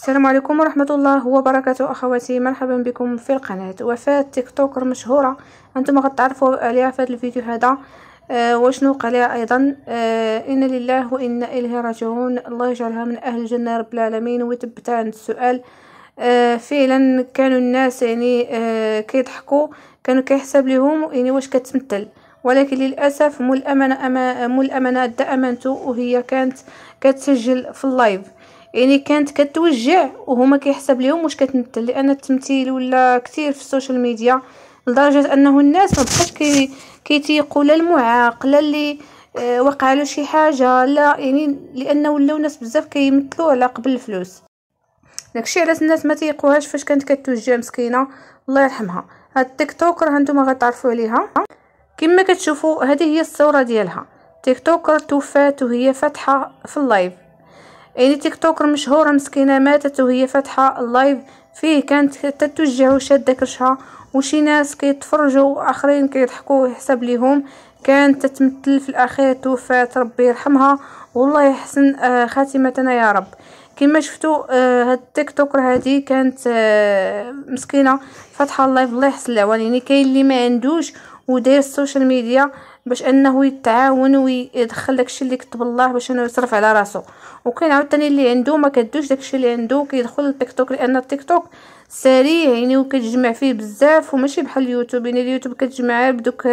السلام عليكم ورحمة الله وبركاته أخواتي مرحبا بكم في القناة وفاة تيك توكر مشهورة أنتم غتعرفوا عليها في هذا الفيديو هذا أه وشنو قالها أيضا أه إن لله وإنا إليه راجعون الله يجعلها من أهل الجنة رب العالمين وتبتها عند السؤال أه فعلا كانوا الناس يعني أه كيضحكوا كانوا كيحسب لهم يعني واش كتمثل ولكن للأسف مول الأمانة أما مو الأمانة أدى أمانته وهي كانت كتسجل في اللايف يعني كانت كتوجع وهما كيحسب ليهم واش كتمثل لان التمثيل ولا كثير في السوشيال ميديا لدرجه انه الناس ما بقاش كي كيتيقوا لا المعاق لا اللي آه، وقع له شي حاجه لا يعني لانه ولاو ناس بزاف كيمثلوا على قبل الفلوس داكشي علاش الناس ما تيقوهاش فاش كانت كتوجع مسكينه الله يرحمها هاد التيك توك راه نتوما غتعرفوا عليها كما كتشوفوا هذه هي الصوره ديالها تيك توكر توفات وهي فاتحه في اللايف يعني تيك توكر مشهورة مسكينة ماتت وهي فاتحة اللايف فيه كانت تتوجع وشادة كرشها وشي ناس كيتفرجوا اخرين كيضحكوا حسب ليهم كانت تتمثل في الاخير توفات ربي يرحمها والله يحسن آه، خاتمتنا يا رب كما شفتوا آه، هاد التيك توكر هادي كانت آه، مسكينه فاتحه اللايف الله يحسن العوان يعني كاين اللي ما عندوش وداير السوشيال ميديا باش انه يتعاون ويدخل داكشي اللي كتب الله باش انه يصرف على راسو وكاين عاوتاني اللي عنده ما كدوش داكشي اللي عنده كيدخل للتيك توك لان التيك توك سريع يعني وكتجمع فيه بزاف وماشي بحال اليوتيوب يعني اليوتيوب كتجمع بدوك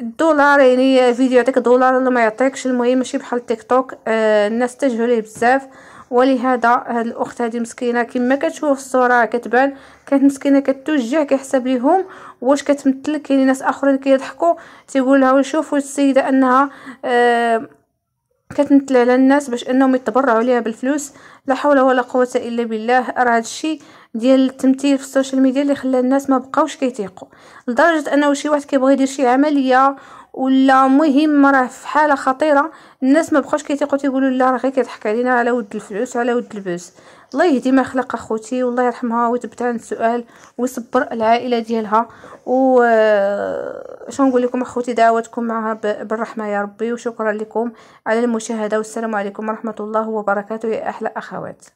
الدولار آه، يعني فيديو يعطيك دولار ولا ما يعطيكش المهم ماشي بحال التيك توك آه، الناس تجهوا ليه بزاف ولهذا هاد الاخت هادي مسكينه كما كتشوف الصوره كتبان كانت مسكينه كتوجع كيحسب ليهم واش كتمثل كاين ناس اخرين كيضحكوا تيقول لها ويشوفوا السيده انها آه كانت الناس باش انهم يتبرعوا ليها بالفلوس لا حول ولا قوه الا بالله راه هادشي ديال التمثيل في السوشيال ميديا اللي خلى الناس ما بقاوش كيتيقوا لدرجه انه شي واحد كيبغي يدير شي عمليه ولا مهم راه في حاله خطيره الناس ما بقاوش كيتيقوا تيقولوا لا راه غير كيضحك علينا على ود الفلوس على ود البوس الله يهدي ما خلق اخوتي والله يرحمها ويثبت عن السؤال ويصبر العائله ديالها و آه، شنو نقول لكم اخوتي دعواتكم معها بالرحمه يا ربي وشكرا لكم على المشاهده والسلام عليكم ورحمه الله وبركاته يا احلى اخوات